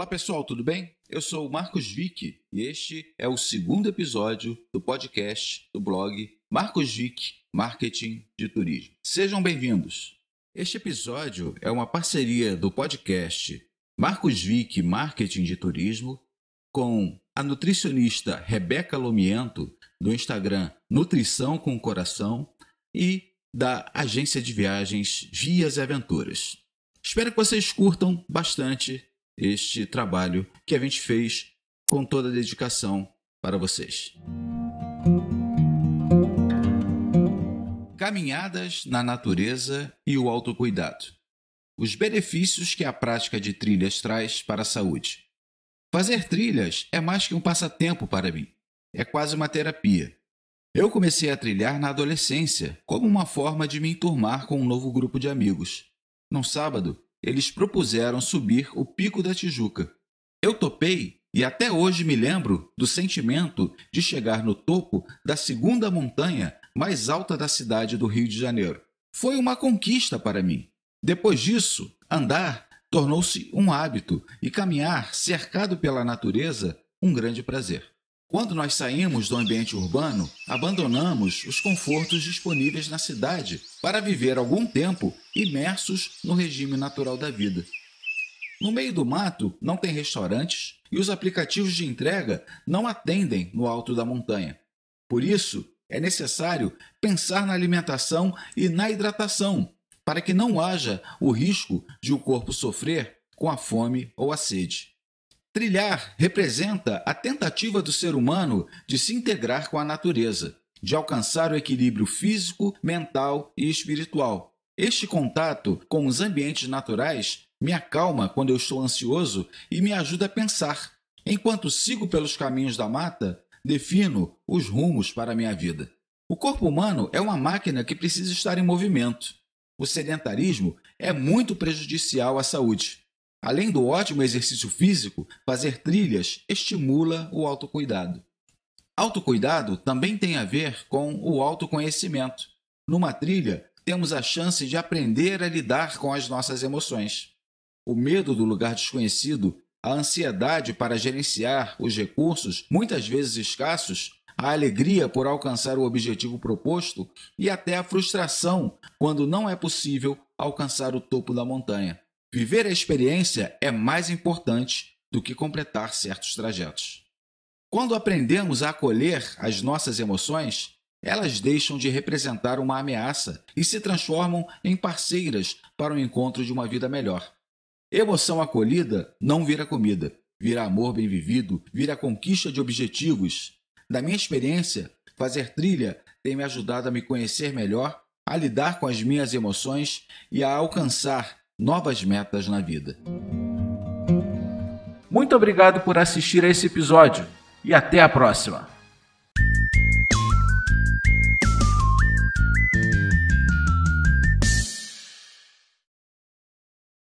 Olá pessoal, tudo bem? Eu sou o Marcos Vick e este é o segundo episódio do podcast do blog Marcos Vick Marketing de Turismo. Sejam bem-vindos. Este episódio é uma parceria do podcast Marcos Vick Marketing de Turismo com a nutricionista Rebeca Lomiento do Instagram Nutrição com Coração e da agência de viagens Vias e Aventuras. Espero que vocês curtam bastante este trabalho que a gente fez com toda a dedicação para vocês. Caminhadas na natureza e o autocuidado. Os benefícios que a prática de trilhas traz para a saúde. Fazer trilhas é mais que um passatempo para mim, é quase uma terapia. Eu comecei a trilhar na adolescência como uma forma de me enturmar com um novo grupo de amigos. Num sábado, eles propuseram subir o Pico da Tijuca. Eu topei e até hoje me lembro do sentimento de chegar no topo da segunda montanha mais alta da cidade do Rio de Janeiro. Foi uma conquista para mim. Depois disso, andar tornou-se um hábito e caminhar cercado pela natureza um grande prazer. Quando nós saímos do ambiente urbano, abandonamos os confortos disponíveis na cidade para viver algum tempo imersos no regime natural da vida. No meio do mato não tem restaurantes e os aplicativos de entrega não atendem no alto da montanha. Por isso, é necessário pensar na alimentação e na hidratação para que não haja o risco de o corpo sofrer com a fome ou a sede. Trilhar representa a tentativa do ser humano de se integrar com a natureza, de alcançar o equilíbrio físico, mental e espiritual. Este contato com os ambientes naturais me acalma quando eu estou ansioso e me ajuda a pensar. Enquanto sigo pelos caminhos da mata, defino os rumos para a minha vida. O corpo humano é uma máquina que precisa estar em movimento. O sedentarismo é muito prejudicial à saúde. Além do ótimo exercício físico, fazer trilhas estimula o autocuidado. Autocuidado também tem a ver com o autoconhecimento. Numa trilha, temos a chance de aprender a lidar com as nossas emoções. O medo do lugar desconhecido, a ansiedade para gerenciar os recursos, muitas vezes escassos, a alegria por alcançar o objetivo proposto e até a frustração quando não é possível alcançar o topo da montanha. Viver a experiência é mais importante do que completar certos trajetos. Quando aprendemos a acolher as nossas emoções, elas deixam de representar uma ameaça e se transformam em parceiras para o encontro de uma vida melhor. Emoção acolhida não vira comida, vira amor bem vivido, vira conquista de objetivos. Da minha experiência, fazer trilha tem me ajudado a me conhecer melhor, a lidar com as minhas emoções e a alcançar novas metas na vida. Muito obrigado por assistir a esse episódio e até a próxima!